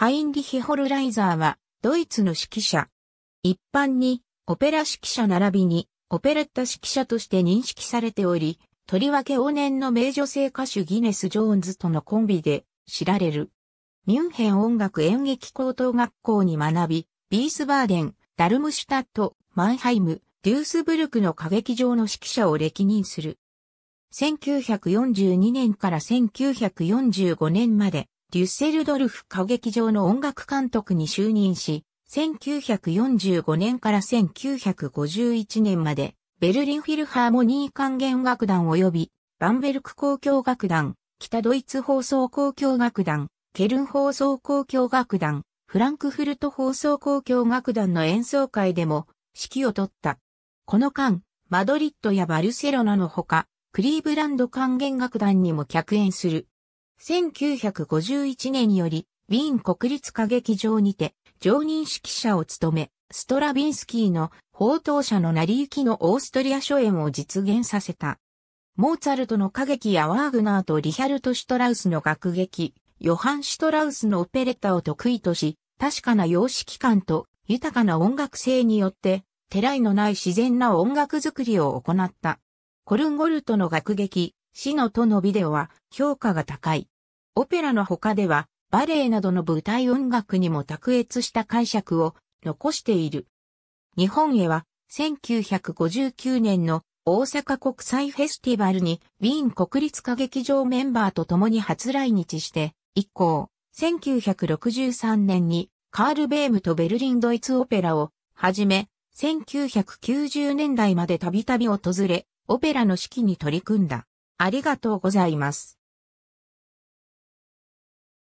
ハインリヒ・ホルライザーは、ドイツの指揮者。一般に、オペラ指揮者並びに、オペレッタ指揮者として認識されており、とりわけ往年の名女性歌手ギネス・ジョーンズとのコンビで知られる。ミュンヘン音楽演劇高等学校に学び、ビースバーデン、ダルムシュタット、マンハイム、デュースブルクの歌劇場の指揮者を歴任する。1942年から1945年までデュッセルドルフ歌劇場の音楽監督に就任し、1945年から1951年まで、ベルリンフィルハーモニー管弦楽団及び、バンベルク交響楽団、北ドイツ放送交響楽団、ケルン放送交響楽団、フランクフルト放送交響楽団の演奏会でも指揮を取った。この間、マドリッドやバルセロナのほか、クリーブランド管弦楽団にも客演する1951年より、ウィーン国立歌劇場にて、常任指揮者を務め、ストラビンスキーの報道者の成り行きのオーストリア初演を実現させた。モーツァルトの歌劇やワーグナーとリヒャルト・シュトラウスの楽劇、ヨハン・シュトラウスのオペレッタを得意とし、確かな様式感と豊かな音楽性によって、てらいのない自然な音楽作りを行った。コルンゴルトの楽劇、死のとのビデオは評価が高い。オペラの他では、バレエなどの舞台音楽にも卓越した解釈を残している。日本へは、1959年の大阪国際フェスティバルにウィーン国立歌劇場メンバーと共に初来日して、以降、1963年にカール・ベームとベルリンドイツオペラをはじめ、1990年代までたびたび訪れ、オペラの指揮に取り組んだ。ありがとうございます。